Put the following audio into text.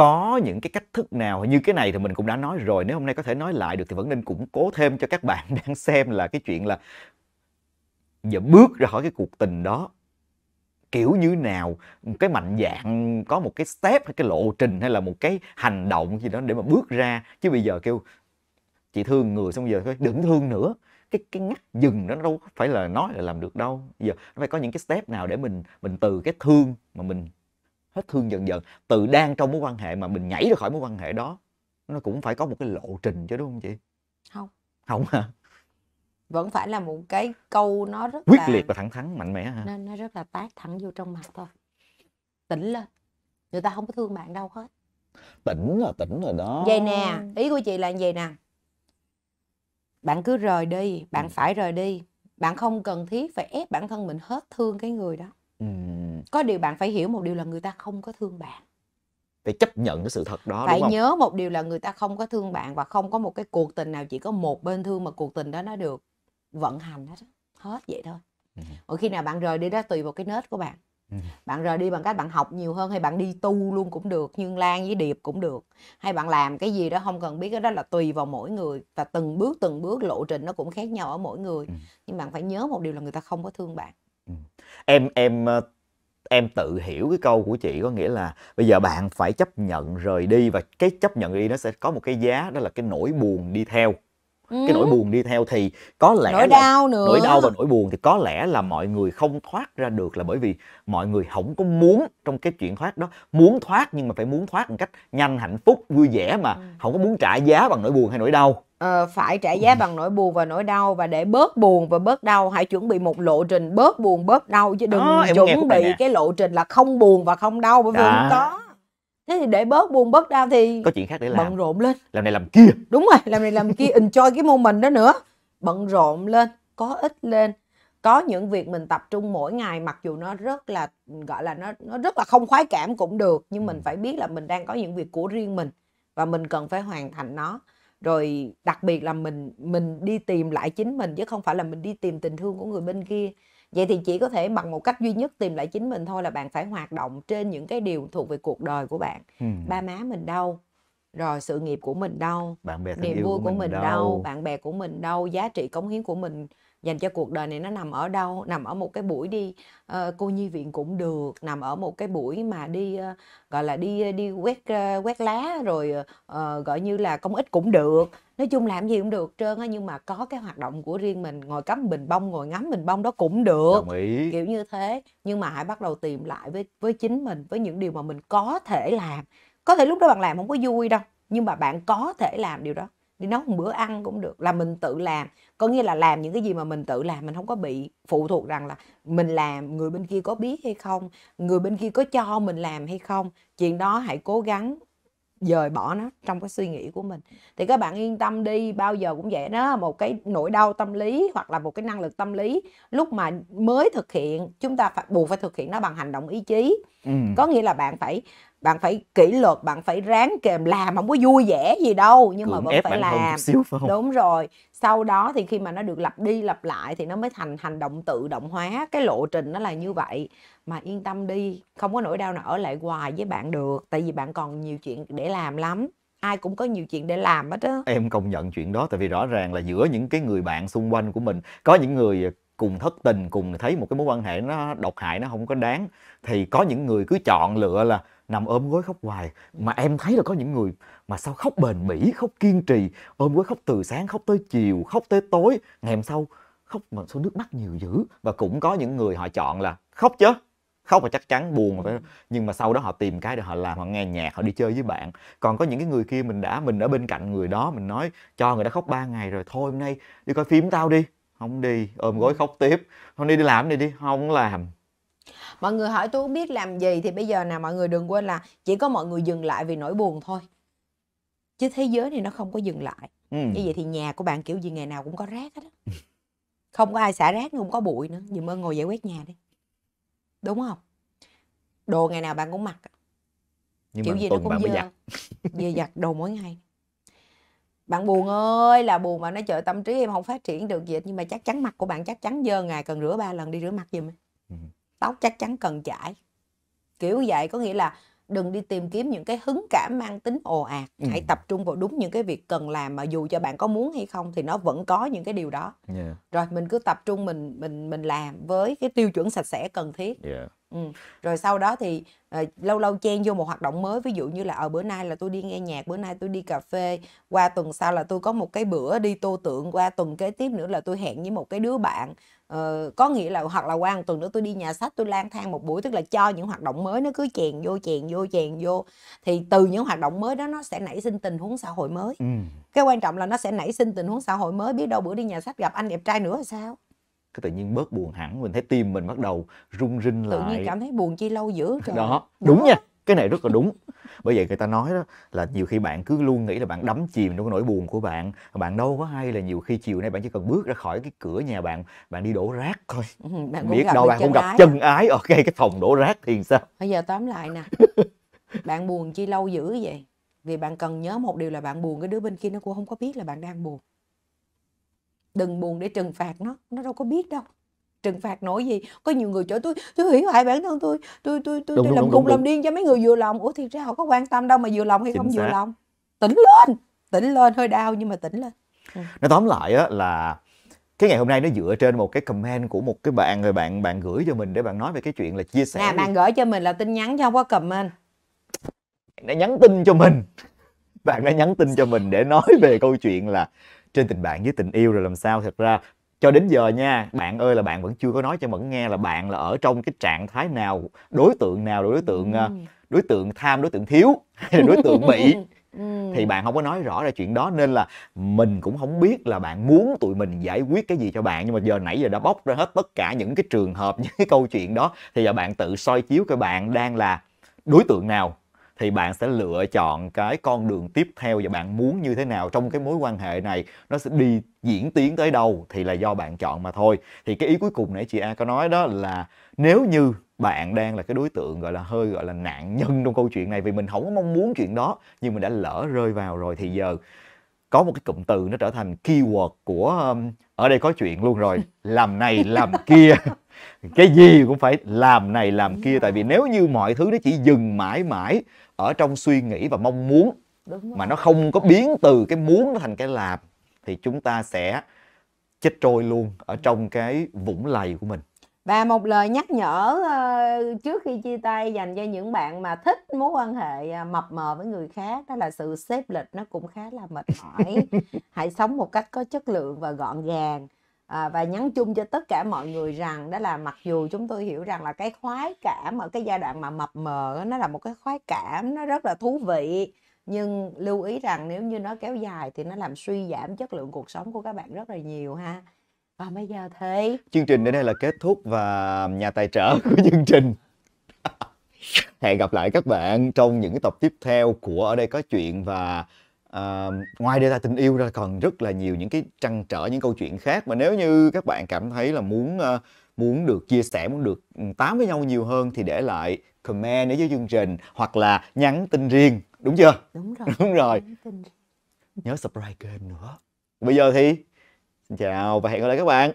có những cái cách thức nào như cái này thì mình cũng đã nói rồi nếu hôm nay có thể nói lại được thì vẫn nên củng cố thêm cho các bạn đang xem là cái chuyện là giờ bước ra khỏi cái cuộc tình đó kiểu như nào cái mạnh dạng có một cái step hay cái lộ trình hay là một cái hành động gì đó để mà bước ra chứ bây giờ kêu chị thương người xong giờ đừng thương nữa cái cái ngắt dừng đó nó đâu phải là nói là làm được đâu giờ nó phải có những cái step nào để mình mình từ cái thương mà mình hết thương dần dần từ đang trong mối quan hệ mà mình nhảy ra khỏi mối quan hệ đó nó cũng phải có một cái lộ trình chứ đúng không chị không không hả vẫn phải là một cái câu nó rất quyết là... liệt và thẳng thắn mạnh mẽ hả nên nó rất là tát thẳng vô trong mặt thôi tỉnh lên người ta không có thương bạn đâu hết tỉnh là tỉnh rồi đó vậy nè ý của chị là vậy nè bạn cứ rời đi bạn ừ. phải rời đi bạn không cần thiết phải ép bản thân mình hết thương cái người đó ừ có điều bạn phải hiểu một điều là người ta không có thương bạn phải chấp nhận cái sự thật đó phải đúng không? nhớ một điều là người ta không có thương bạn và không có một cái cuộc tình nào chỉ có một bên thương mà cuộc tình đó nó được vận hành hết hết vậy thôi mỗi ừ. khi nào bạn rời đi đó tùy vào cái nết của bạn ừ. bạn rời đi bằng cách bạn học nhiều hơn hay bạn đi tu luôn cũng được nhưng lan với điệp cũng được hay bạn làm cái gì đó không cần biết cái đó là tùy vào mỗi người và từng bước từng bước lộ trình nó cũng khác nhau ở mỗi người ừ. nhưng bạn phải nhớ một điều là người ta không có thương bạn ừ. em em ờ, em tự hiểu cái câu của chị có nghĩa là bây giờ bạn phải chấp nhận rời đi và cái chấp nhận đi nó sẽ có một cái giá đó là cái nỗi buồn đi theo ừ. cái nỗi ừ. buồn đi theo thì có lẽ nỗi là, đau nữa nỗi đau và nỗi buồn thì có lẽ là mọi người không thoát ra được là bởi vì mọi người không có muốn trong cái chuyện thoát đó muốn thoát nhưng mà phải muốn thoát một cách nhanh hạnh phúc vui vẻ mà ừ. không có muốn trả giá bằng nỗi buồn hay nỗi đau Ờ, phải trả giá bằng nỗi buồn và nỗi đau và để bớt buồn và bớt đau hãy chuẩn bị một lộ trình bớt buồn bớt đau chứ đừng Đó, chuẩn bị cái lộ trình là không buồn và không đau bởi vì không có thế thì để bớt buồn bớt đau thì có chuyện khác để làm bận rộn lên làm này làm kia đúng rồi làm này làm kia enjoy cái moment đó nữa bận rộn lên có ít lên có những việc mình tập trung mỗi ngày mặc dù nó rất là gọi là nó nó rất là không khoái cảm cũng được nhưng mình ừ. phải biết là mình đang có những việc của riêng mình và mình cần phải hoàn thành nó rồi đặc biệt là mình mình đi tìm lại chính mình chứ không phải là mình đi tìm tình thương của người bên kia vậy thì chỉ có thể bằng một cách duy nhất tìm lại chính mình thôi là bạn phải hoạt động trên những cái điều thuộc về cuộc đời của bạn ừ. ba má mình đâu rồi sự nghiệp của mình đâu bạn bè niềm vui của mình, của mình đâu. đâu bạn bè của mình đâu giá trị cống hiến của mình dành cho cuộc đời này nó nằm ở đâu nằm ở một cái buổi đi uh, cô nhi viện cũng được nằm ở một cái buổi mà đi uh, gọi là đi đi quét uh, quét lá rồi uh, gọi như là công ích cũng được nói chung làm gì cũng được trơn á nhưng mà có cái hoạt động của riêng mình ngồi cắm bình bông ngồi ngắm bình bông đó cũng được Đồng ý. kiểu như thế nhưng mà hãy bắt đầu tìm lại với với chính mình với những điều mà mình có thể làm có thể lúc đó bạn làm không có vui đâu nhưng mà bạn có thể làm điều đó đi nấu một bữa ăn cũng được là mình tự làm có nghĩa là làm những cái gì mà mình tự làm mình không có bị phụ thuộc rằng là mình làm người bên kia có biết hay không người bên kia có cho mình làm hay không chuyện đó hãy cố gắng dời bỏ nó trong cái suy nghĩ của mình thì các bạn yên tâm đi bao giờ cũng vậy đó một cái nỗi đau tâm lý hoặc là một cái năng lực tâm lý lúc mà mới thực hiện chúng ta phải buộc phải thực hiện nó bằng hành động ý chí ừ. có nghĩa là bạn phải bạn phải kỷ luật bạn phải ráng kèm làm không có vui vẻ gì đâu nhưng Cường mà vẫn ép phải làm xíu, phải không? đúng rồi sau đó thì khi mà nó được lặp đi lặp lại thì nó mới thành hành động tự động hóa cái lộ trình nó là như vậy mà yên tâm đi không có nỗi đau nào ở lại hoài với bạn được tại vì bạn còn nhiều chuyện để làm lắm ai cũng có nhiều chuyện để làm hết á em công nhận chuyện đó tại vì rõ ràng là giữa những cái người bạn xung quanh của mình có những người à, cùng thất tình cùng thấy một cái mối quan hệ nó độc hại nó không có đáng thì có những người cứ chọn lựa là nằm ôm gối khóc hoài mà em thấy là có những người mà sao khóc bền bỉ khóc kiên trì ôm gối khóc từ sáng khóc tới chiều khóc tới tối ngày hôm sau khóc mà số nước mắt nhiều dữ và cũng có những người họ chọn là khóc chứ khóc là chắc chắn buồn mà nhưng mà sau đó họ tìm cái để họ làm họ nghe nhạc họ đi chơi với bạn còn có những cái người kia mình đã mình ở bên cạnh người đó mình nói cho người đã khóc 3 ngày rồi thôi hôm nay đi coi phim tao đi không đi ôm gối khóc tiếp hôm nay đi làm đi đi không làm mọi người hỏi tôi không biết làm gì thì bây giờ nè mọi người đừng quên là chỉ có mọi người dừng lại vì nỗi buồn thôi chứ thế giới này nó không có dừng lại ừ. như vậy thì nhà của bạn kiểu gì ngày nào cũng có rác hết á không có ai xả rác không có bụi nữa dùm ơn ngồi giải quyết nhà đi đúng không đồ ngày nào bạn cũng mặc nhưng kiểu gì nó cũng dơ giặt. về giặt đồ mỗi ngày bạn buồn ơi là buồn mà nó chợ tâm trí em không phát triển được gì hết nhưng mà chắc chắn mặt của bạn chắc chắn dơ ngày cần rửa ba lần đi rửa mặt giùm em ừ tóc chắc chắn cần chải kiểu vậy có nghĩa là đừng đi tìm kiếm những cái hứng cảm mang tính ồ ạt ừ. hãy tập trung vào đúng những cái việc cần làm mà dù cho bạn có muốn hay không thì nó vẫn có những cái điều đó yeah. rồi mình cứ tập trung mình mình mình làm với cái tiêu chuẩn sạch sẽ cần thiết yeah. ừ. rồi sau đó thì uh, lâu lâu chen vô một hoạt động mới ví dụ như là ở ờ, bữa nay là tôi đi nghe nhạc bữa nay tôi đi cà phê qua tuần sau là tôi có một cái bữa đi tô tượng qua tuần kế tiếp nữa là tôi hẹn với một cái đứa bạn Ờ, có nghĩa là hoặc là qua một tuần nữa tôi đi nhà sách tôi lang thang một buổi tức là cho những hoạt động mới nó cứ chèn vô chèn vô chèn vô thì từ những hoạt động mới đó nó sẽ nảy sinh tình huống xã hội mới ừ. cái quan trọng là nó sẽ nảy sinh tình huống xã hội mới biết đâu bữa đi nhà sách gặp anh đẹp trai nữa là sao cái tự nhiên bớt buồn hẳn mình thấy tim mình bắt đầu rung rinh lại tự nhiên cảm thấy buồn chi lâu dữ rồi đó đúng đó. nha cái này rất là đúng bởi vậy người ta nói đó là nhiều khi bạn cứ luôn nghĩ là bạn đắm chìm trong cái nỗi buồn của bạn bạn đâu có hay là nhiều khi chiều nay bạn chỉ cần bước ra khỏi cái cửa nhà bạn bạn đi đổ rác thôi ừ, bạn biết đâu bạn cũng gặp ái. chân ái ở okay, cái phòng đổ rác thì sao bây giờ tóm lại nè bạn buồn chi lâu dữ vậy vì bạn cần nhớ một điều là bạn buồn cái đứa bên kia nó cũng không có biết là bạn đang buồn đừng buồn để trừng phạt nó nó đâu có biết đâu trừng phạt nổi gì có nhiều người chửi tôi tôi hủy hoại bản thân tôi tôi tôi tôi, đúng, tôi đúng, làm đúng, cùng làm điên cho mấy người vừa lòng ủa thì ra họ có quan tâm đâu mà vừa lòng hay Chính không vừa lòng tỉnh lên tỉnh lên hơi đau nhưng mà tỉnh lên ừ. nói tóm lại á là cái ngày hôm nay nó dựa trên một cái comment của một cái bạn người bạn bạn gửi cho mình để bạn nói về cái chuyện là chia sẻ nè bạn gửi cho mình là tin nhắn chứ không có comment bạn đã nhắn tin cho mình bạn đã nhắn tin cho mình để nói về câu chuyện là trên tình bạn với tình yêu rồi làm sao thật ra cho đến giờ nha bạn ơi là bạn vẫn chưa có nói cho mẫn nghe là bạn là ở trong cái trạng thái nào đối tượng nào đối tượng ừ. đối tượng tham đối tượng thiếu hay là đối tượng bị Ừ. thì bạn không có nói rõ ra chuyện đó nên là mình cũng không biết là bạn muốn tụi mình giải quyết cái gì cho bạn nhưng mà giờ nãy giờ đã bóc ra hết tất cả những cái trường hợp những cái câu chuyện đó thì giờ bạn tự soi chiếu cái bạn đang là đối tượng nào thì bạn sẽ lựa chọn cái con đường tiếp theo và bạn muốn như thế nào trong cái mối quan hệ này nó sẽ đi diễn tiến tới đâu thì là do bạn chọn mà thôi thì cái ý cuối cùng nãy chị A có nói đó là nếu như bạn đang là cái đối tượng gọi là hơi gọi là nạn nhân trong câu chuyện này vì mình không có mong muốn chuyện đó nhưng mình đã lỡ rơi vào rồi thì giờ có một cái cụm từ nó trở thành keyword của um, ở đây có chuyện luôn rồi làm này làm kia cái gì cũng phải làm này làm kia tại vì nếu như mọi thứ nó chỉ dừng mãi mãi ở trong suy nghĩ và mong muốn mà nó không có biến từ cái muốn nó thành cái làm thì chúng ta sẽ chết trôi luôn ở trong cái vũng lầy của mình và một lời nhắc nhở ờ, trước khi chia tay dành cho những bạn mà thích mối quan hệ à, mập mờ với người khác đó là sự xếp lịch nó cũng khá là mệt mỏi hãy sống một cách có chất lượng và gọn gàng à, và nhắn chung cho tất cả mọi người rằng đó là mặc dù chúng tôi hiểu rằng là cái khoái cảm ở cái giai đoạn mà mập mờ nó là một cái khoái cảm nó rất là thú vị nhưng lưu ý rằng nếu như nó kéo dài thì nó làm suy giảm chất lượng cuộc sống của các bạn rất là nhiều ha và bây giờ thế chương trình đến đây là kết thúc và nhà tài trợ của chương trình hẹn gặp lại các bạn trong những tập tiếp theo của ở đây có chuyện và à, ngoài đề tài tình yêu ra còn rất là nhiều những cái trăn trở những câu chuyện khác mà nếu như các bạn cảm thấy là muốn ờ, muốn được chia sẻ muốn được ừ, tám với nhau nhiều hơn thì để lại comment ở dưới chương trình hoặc là nhắn tin riêng đúng chưa đúng rồi đúng rồi nhớ subscribe kênh nữa bây giờ thì xin chào và hẹn gặp lại các bạn